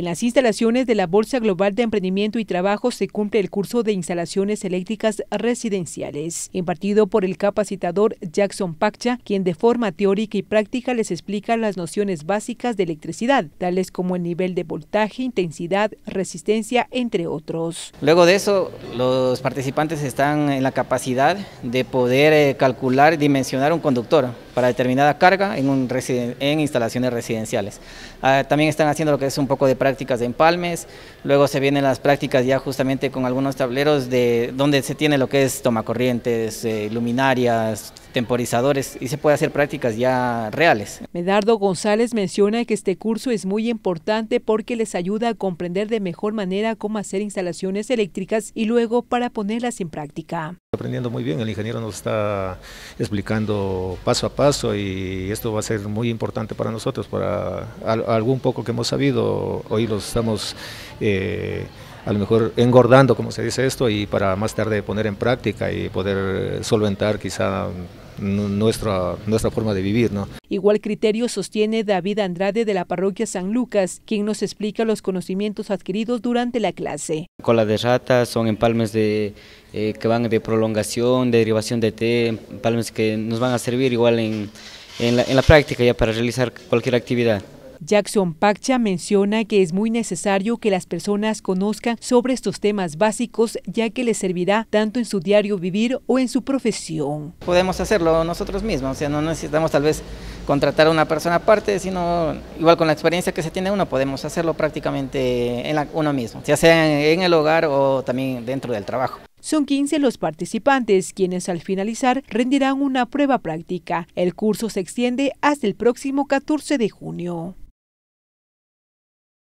En las instalaciones de la Bolsa Global de Emprendimiento y Trabajo se cumple el curso de instalaciones eléctricas residenciales, impartido por el capacitador Jackson Pacha, quien de forma teórica y práctica les explica las nociones básicas de electricidad, tales como el nivel de voltaje, intensidad, resistencia, entre otros. Luego de eso, los participantes están en la capacidad de poder eh, calcular y dimensionar un conductor para determinada carga en, un instalaciones residenciales. Ah, también están haciendo lo que es un poco de prácticas de empalmes, luego se vienen las prácticas ya justamente con algunos tableros de donde se tiene lo que es tomacorrientes, eh, luminarias, temporizadores y se puede hacer prácticas ya reales. Medardo González menciona que este curso es muy importante porque les ayuda a comprender de mejor manera cómo hacer instalaciones eléctricas y luego para ponerlas en práctica. Aprendiendo muy bien, el ingeniero nos está explicando paso a paso y esto va a ser muy importante para nosotros, para algún poco que hemos sabido, hoy los estamos... Eh, a lo mejor engordando, como se dice esto, y para más tarde poner en práctica y poder solventar quizá nuestra, nuestra forma de vivir. ¿no? Igual criterio sostiene David Andrade de la parroquia San Lucas, quien nos explica los conocimientos adquiridos durante la clase. Cola de rata son empalmes de, eh, que van de prolongación, de derivación de té, empalmes que nos van a servir igual en, la, en la práctica ya para realizar cualquier actividad. Jackson Pacha menciona que es muy necesario que las personas conozcan sobre estos temas básicos ya que les servirá tanto en su diario vivir o en su profesión. Podemos hacerlo nosotros mismos, o sea, no necesitamos tal vez contratar a una persona aparte, sino igual con la experiencia que se tiene uno podemos hacerlo prácticamente en uno mismo, ya sea en el hogar o también dentro del trabajo. Son 15 los participantes, quienes al finalizar rendirán una prueba práctica. El curso se extiende hasta el próximo 14 de junio.